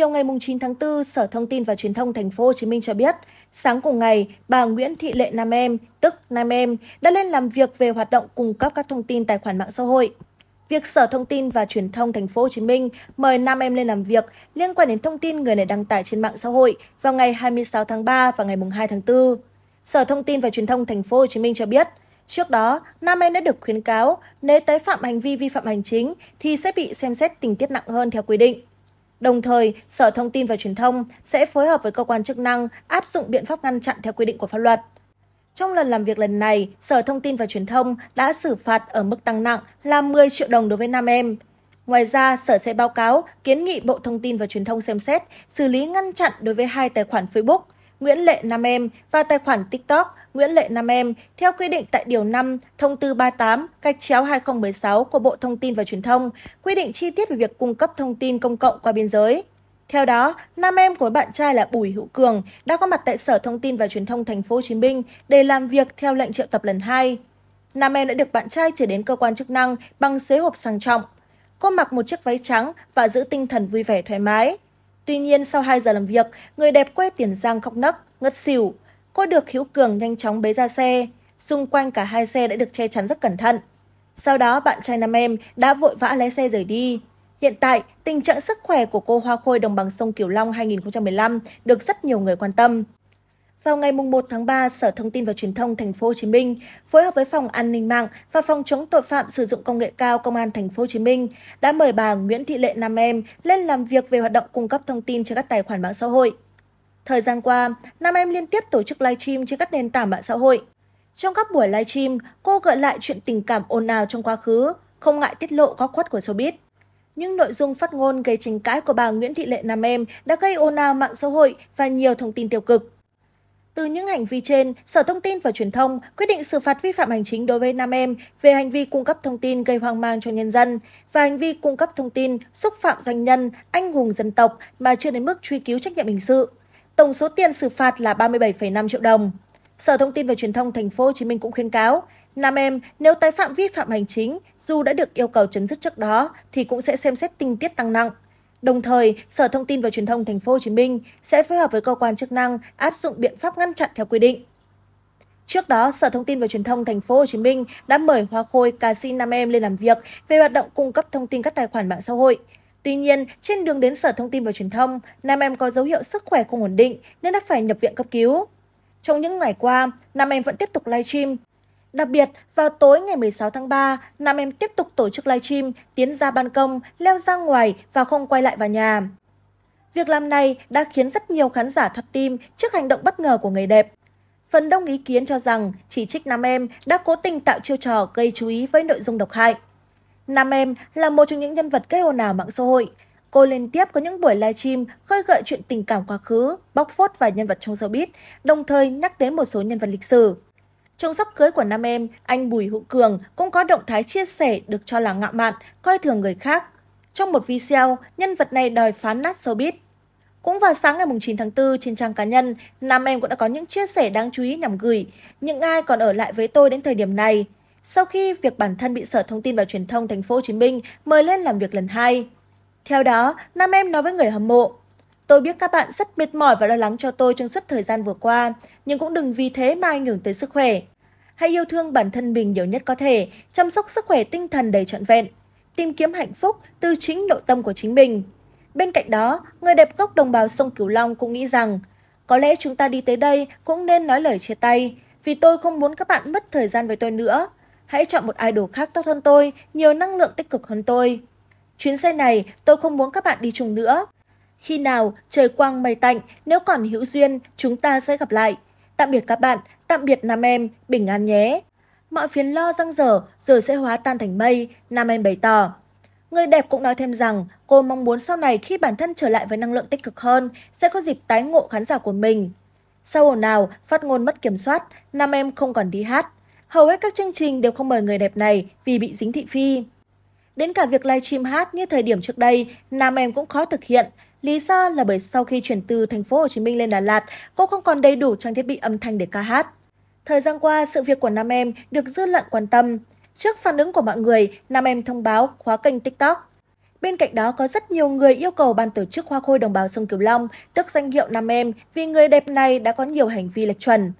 Chiều ngày 9 tháng 4, Sở Thông tin và Truyền thông Thành phố Hồ Chí Minh cho biết, sáng cùng ngày, bà Nguyễn Thị Lệ Nam Em, tức Nam Em, đã lên làm việc về hoạt động cung cấp các thông tin tài khoản mạng xã hội. Việc Sở Thông tin và Truyền thông Thành phố Hồ Chí Minh mời Nam Em lên làm việc liên quan đến thông tin người này đăng tải trên mạng xã hội vào ngày 26 tháng 3 và ngày 2 tháng 4. Sở Thông tin và Truyền thông Thành phố Hồ Chí Minh cho biết, Trước đó, nam em đã được khuyến cáo nếu tái phạm hành vi vi phạm hành chính thì sẽ bị xem xét tình tiết nặng hơn theo quy định đồng thời sở thông tin và truyền thông sẽ phối hợp với cơ quan chức năng áp dụng biện pháp ngăn chặn theo quy định của pháp luật trong lần làm việc lần này, Sở Thông tin và Truyền thông đã xử phạt ở mức tăng nặng là 10 triệu đồng đối với nam em. Ngoài ra, Sở sẽ báo cáo kiến nghị Bộ Thông tin và Truyền thông xem xét xử lý ngăn chặn đối với hai tài khoản Facebook nguyễn lệ nam em và tài khoản tiktok nguyễn lệ nam em theo quy định tại điều năm thông tư ba mươi tám cách chéo hai nghìn một mươi sáu của bộ thông tin và truyền thông quy định chi tiết về việc cung cấp thông tin công cộng qua biên giới theo đó, nam em của bạn trai là Bùi Hữu Cường đã có mặt tại Sở Thông tin và Truyền thông Thành phố Hồ Chí Minh để làm việc theo lệnh triệu tập lần hai. Nam em đã được bạn trai trở đến cơ quan chức năng bằng xế hộp sang trọng. Cô mặc một chiếc váy trắng và giữ tinh thần vui vẻ thoải mái. Tuy nhiên sau 2 giờ làm việc, người đẹp quê Tiền Giang khóc nấc, ngất xỉu. Cô được Hiếu Cường nhanh chóng bế ra xe. Xung quanh cả hai xe đã được che chắn rất cẩn thận. Sau đó bạn trai nam em đã vội vã lái xe rời đi. Hiện tại, tình trạng sức khỏe của cô Hoa Khôi Đồng bằng sông Kiều Long 2015 được rất nhiều người quan tâm. Vào ngày 1 tháng 3, Sở Thông tin và Truyền thông Thành phố Hồ Chí Minh phối hợp với Phòng An ninh mạng và Phòng chống tội phạm sử dụng công nghệ cao Công an Thành phố Hồ Chí Minh đã mời bà Nguyễn Thị Lệ Nam Em lên làm việc về hoạt động cung cấp thông tin cho các tài khoản mạng xã hội. Thời gian qua, Nam Em liên tiếp tổ chức live stream trên các nền tảng mạng xã hội. Trong các buổi live stream, cô gợi lại chuyện tình cảm ồn ào trong quá khứ, không ngại tiết lộ góc khuất của showbiz. Những nội dung phát ngôn gây tranh cãi của bà Nguyễn Thị Lệ Nam Em đã gây ồn ào mạng xã hội và nhiều thông tin tiêu cực từ những hành vi trên sở thông tin và truyền thông quyết định xử phạt vi phạm hành chính đối với nam em về hành vi cung cấp thông tin gây hoang mang cho nhân dân và hành vi cung cấp thông tin xúc phạm doanh nhân anh hùng dân tộc mà chưa đến mức truy cứu trách nhiệm hình sự tổng số tiền xử phạt là 37,5 triệu đồng sở thông tin và truyền thông thành phố hồ chí minh cũng khuyên cáo nam em nếu tái phạm vi phạm hành chính dù đã được yêu cầu chấm dứt trước đó thì cũng sẽ xem xét tình tiết tăng nặng Đồng thời, Sở Thông tin và Truyền thông Thành phố Hồ Chí Minh sẽ phối hợp với cơ quan chức năng áp dụng biện pháp ngăn chặn theo quy định. Trước đó, Sở Thông tin và Truyền thông Thành phố Hồ Chí Minh đã mời Hoa Khôi, ca sĩ Nam Em lên làm việc về hoạt động cung cấp thông tin các tài khoản mạng xã hội. Tuy nhiên, trên đường đến Sở Thông tin và Truyền thông, Nam Em có dấu hiệu sức khỏe không ổn định nên đã phải nhập viện cấp cứu. Trong những ngày qua, Nam Em vẫn tiếp tục livestream Đặc biệt, vào tối ngày 16 tháng 3, nam em tiếp tục tổ chức live stream, tiến ra ban công, leo ra ngoài và không quay lại vào nhà. Việc làm này đã khiến rất nhiều khán giả thoát tim trước hành động bất ngờ của người đẹp. Phần đông ý kiến cho rằng chỉ trích nam em đã cố tình tạo chiêu trò gây chú ý với nội dung độc hại. Nam em là một trong những nhân vật gây ồn ào mạng xã hội. Cô liên tiếp có những buổi livestream khơi gợi chuyện tình cảm quá khứ, bóc phốt vài nhân vật trong showbiz, đồng thời nhắc đến một số nhân vật lịch sử trong sắp cưới của nam em anh bùi hữu cường cũng có động thái chia sẻ được cho là ngạo mạn coi thường người khác trong một video nhân vật này đòi phán nát showbiz cũng vào sáng ngày 9 tháng 4 trên trang cá nhân, nam em cũng đã có những chia sẻ đáng chú ý nhằm gửi những ai còn ở lại với tôi đến thời điểm này sau khi việc bản thân bị Sở Thông tin và Truyền thông Thành phố Hồ Chí Minh mời lên làm việc lần hai. Theo đó, nam em nói với người hâm mộ, Tôi biết các bạn rất mệt mỏi và lo lắng cho tôi trong suốt thời gian vừa qua, nhưng cũng đừng vì thế mà ảnh hưởng tới sức khỏe. Hãy yêu thương bản thân mình nhiều nhất có thể, chăm sóc sức khỏe tinh thần đầy trọn vẹn, tìm kiếm hạnh phúc từ chính nội tâm của chính mình. Bên cạnh đó, người đẹp gốc đồng bào sông Cửu Long cũng nghĩ rằng, có lẽ chúng ta đi tới đây cũng nên nói lời chia tay, vì tôi không muốn các bạn mất thời gian với tôi nữa. Hãy chọn một idol khác tốt hơn tôi, nhiều năng lượng tích cực hơn tôi. Chuyến xe này tôi không muốn các bạn đi chung nữa, khi nào trời quang mây tạnh, nếu còn hữu duyên, chúng ta sẽ gặp lại. Tạm biệt các bạn, tạm biệt Nam Em, bình an nhé. Mọi phiền lo răng dở giờ sẽ hóa tan thành mây, Nam Em bày tỏ. Người đẹp cũng nói thêm rằng cô mong muốn sau này khi bản thân trở lại với năng lượng tích cực hơn sẽ có dịp tái ngộ khán giả của mình. Sau ồn nào phát ngôn mất kiểm soát, Nam Em không còn đi hát. Hầu hết các chương trình đều không mời người đẹp này vì bị dính thị phi. Đến cả việc livestream hát như thời điểm trước đây, Nam Em cũng khó thực hiện Lý do là bởi sau khi chuyển từ thành phố Hồ Chí Minh lên Đà Lạt, cô không còn đầy đủ trang thiết bị âm thanh để ca hát. Thời gian qua, sự việc của nam em được dư luận quan tâm. Trước phản ứng của mọi người, nam em thông báo khóa kênh TikTok. Bên cạnh đó có rất nhiều người yêu cầu ban tổ chức Hoa Khôi Đồng bào Sông Cửu Long tức danh hiệu Nam Em vì người đẹp này đã có nhiều hành vi lệch chuẩn.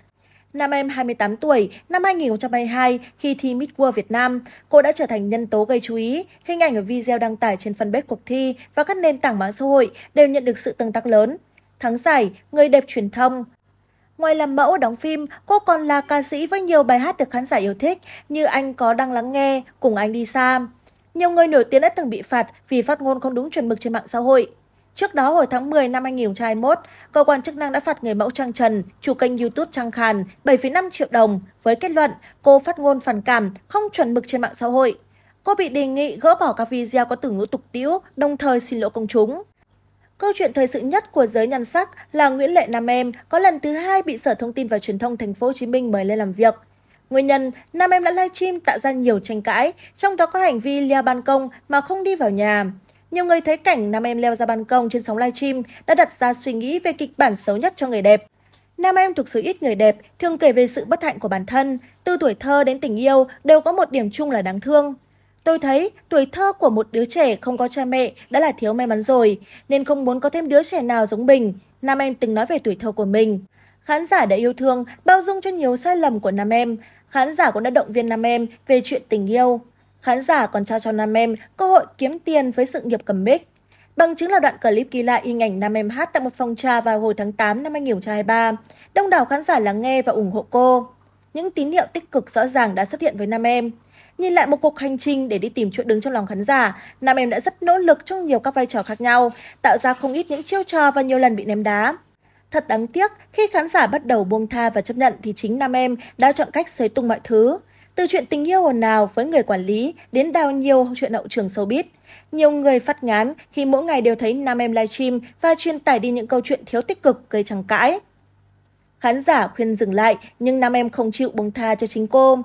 Nam em 28 tuổi, năm 2022 khi thi Miss World Việt Nam, cô đã trở thành nhân tố gây chú ý. Hình ảnh ở video đăng tải trên fanpage cuộc thi và các nền tảng mạng xã hội đều nhận được sự tương tác lớn. Thắng giải, người đẹp truyền thông. Ngoài làm mẫu đóng phim, cô còn là ca sĩ với nhiều bài hát được khán giả yêu thích như Anh có đang lắng nghe, Cùng anh đi xa. Nhiều người nổi tiếng đã từng bị phạt vì phát ngôn không đúng chuẩn mực trên mạng xã hội trước đó hồi tháng 10 năm 2021, cơ quan chức năng đã phạt người mẫu trang trần chủ kênh youtube trang khàn 7,5 triệu đồng với kết luận cô phát ngôn phản cảm không chuẩn mực trên mạng xã hội cô bị đề nghị gỡ bỏ các video có từ ngữ tục tiễu đồng thời xin lỗi công chúng Câu chuyện thời sự nhất của giới nhan sắc là Nguyễn Lệ Nam Em có lần thứ hai bị Sở Thông tin và Truyền thông Thành phố Hồ Chí Minh mời lên làm việc. Nguyên nhân, Nam Em đã livestream tạo ra nhiều tranh cãi, trong đó có hành vi leo ban công mà không đi vào nhà. Nhiều người thấy cảnh nam em leo ra ban công trên sóng live stream đã đặt ra suy nghĩ về kịch bản xấu nhất cho người đẹp. Nam em thuộc số ít người đẹp, thường kể về sự bất hạnh của bản thân, từ tuổi thơ đến tình yêu đều có một điểm chung là đáng thương. Tôi thấy tuổi thơ của một đứa trẻ không có cha mẹ đã là thiếu may mắn rồi, nên không muốn có thêm đứa trẻ nào giống mình, Nam em từng nói về tuổi thơ của mình. Khán giả đã yêu thương, bao dung cho nhiều sai lầm của Nam em, khán giả cũng đã động viên Nam em về chuyện tình yêu khán giả còn trao cho nam em cơ hội kiếm tiền với sự nghiệp cầm mic bằng chứng là đoạn clip ghi lại hình ảnh nam em hát tại một phòng trà vào hồi tháng 8 năm 2023. Đông đảo khán giả lắng nghe và ủng hộ cô. Những tín hiệu tích cực rõ ràng đã xuất hiện với nam em. Nhìn lại một cuộc hành trình để đi tìm chỗ đứng trong lòng khán giả, nam em đã rất nỗ lực trong nhiều các vai trò khác nhau, tạo ra không ít những chiêu trò và nhiều lần bị ném đá. Thật đáng tiếc, khi khán giả bắt đầu buông tha và chấp nhận thì chính nam em đã chọn cách xới tung mọi thứ. Từ chuyện tình yêu ồn nào với người quản lý đến đào nhiều chuyện hậu trường showbiz, nhiều người phát ngán khi mỗi ngày đều thấy nam em livestream và truyền tải đi những câu chuyện thiếu tích cực gây tranh cãi. Khán giả khuyên dừng lại nhưng nam em không chịu buông tha cho chính cô.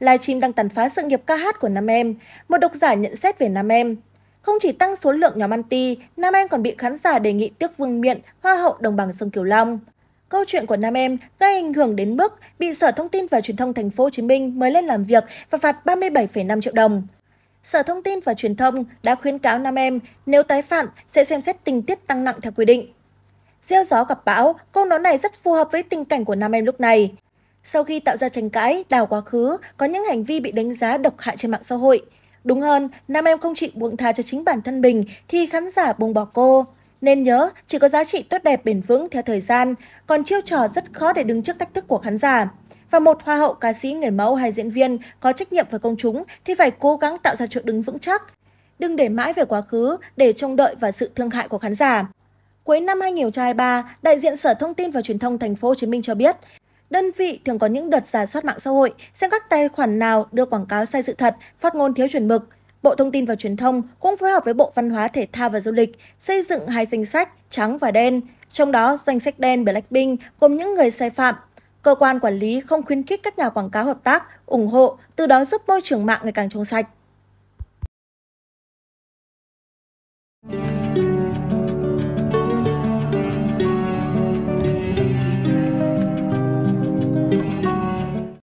Livestream đang tàn phá sự nghiệp ca hát của nam em, một độc giả nhận xét về nam em. Không chỉ tăng số lượng nhóm anti, nam em còn bị khán giả đề nghị tước vương miện Hoa hậu Đồng bằng sông Kiều Long. Câu chuyện của nam em gây ảnh hưởng đến mức bị Sở Thông tin và Truyền thông tp hcm mới lên làm việc và phạt 37,5 triệu đồng. Sở Thông tin và Truyền thông đã khuyến cáo nam em nếu tái phạm sẽ xem xét tình tiết tăng nặng theo quy định. Gieo gió gặp bão, câu nói này rất phù hợp với tình cảnh của nam em lúc này. Sau khi tạo ra tranh cãi, đào quá khứ, có những hành vi bị đánh giá độc hại trên mạng xã hội. Đúng hơn, nam em không chỉ buông tha cho chính bản thân mình thì khán giả buông bỏ cô nên nhớ chỉ có giá trị tốt đẹp bền vững theo thời gian còn chiêu trò rất khó để đứng trước thách thức của khán giả và một hoa hậu ca sĩ người mẫu hay diễn viên có trách nhiệm với công chúng thì phải cố gắng tạo ra chỗ đứng vững chắc đừng để mãi về quá khứ để trông đợi vào sự thương hại của khán giả Cuối năm 2023, đại diện Sở Thông tin và Truyền thông Thành phố Hồ Chí Minh cho biết, đơn vị thường có những đợt giả soát mạng xã hội xem các tài khoản nào đưa quảng cáo sai sự thật, phát ngôn thiếu chuẩn mực bộ thông tin và truyền thông cũng phối hợp với bộ văn hóa thể thao và du lịch xây dựng hai danh sách trắng và đen trong đó danh sách đen blackpink gồm những người sai phạm cơ quan quản lý không khuyến khích các nhà quảng cáo hợp tác ủng hộ từ đó giúp môi trường mạng ngày càng trong sạch